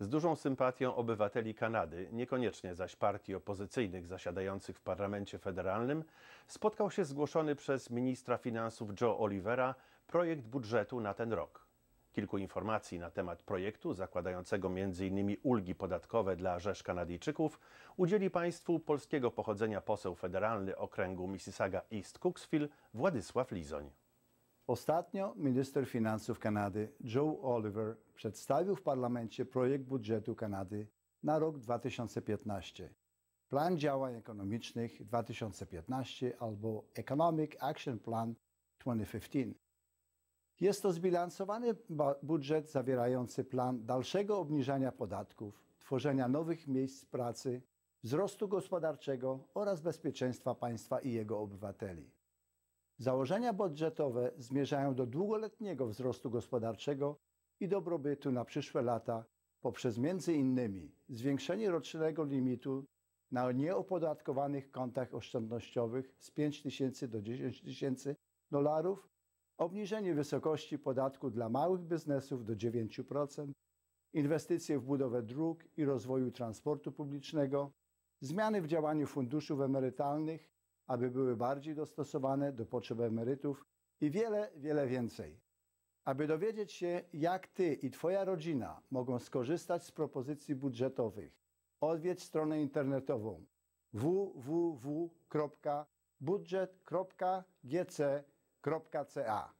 z dużą sympatią obywateli Kanady, niekoniecznie zaś partii opozycyjnych zasiadających w parlamencie federalnym, spotkał się zgłoszony przez ministra finansów Joe Olivera projekt budżetu na ten rok. Kilku informacji na temat projektu, zakładającego m.in. ulgi podatkowe dla Rzesz Kanadyjczyków, udzieli Państwu polskiego pochodzenia poseł federalny okręgu Mississauga East Cooksville Władysław Lizoń. Ostatnio minister finansów Kanady Joe Oliver przedstawił w parlamencie projekt budżetu Kanady na rok 2015. Plan działań ekonomicznych 2015 albo Economic Action Plan 2015. Jest to zbilansowany budżet zawierający plan dalszego obniżania podatków, tworzenia nowych miejsc pracy, wzrostu gospodarczego oraz bezpieczeństwa państwa i jego obywateli. Założenia budżetowe zmierzają do długoletniego wzrostu gospodarczego i dobrobytu na przyszłe lata poprzez m.in. zwiększenie rocznego limitu na nieopodatkowanych kontach oszczędnościowych z 5 tysięcy do 10 tysięcy dolarów, obniżenie wysokości podatku dla małych biznesów do 9%, inwestycje w budowę dróg i rozwoju transportu publicznego, zmiany w działaniu funduszów emerytalnych aby były bardziej dostosowane do potrzeb emerytów i wiele, wiele więcej. Aby dowiedzieć się, jak Ty i Twoja rodzina mogą skorzystać z propozycji budżetowych, odwiedź stronę internetową www.budżet.gc.ca.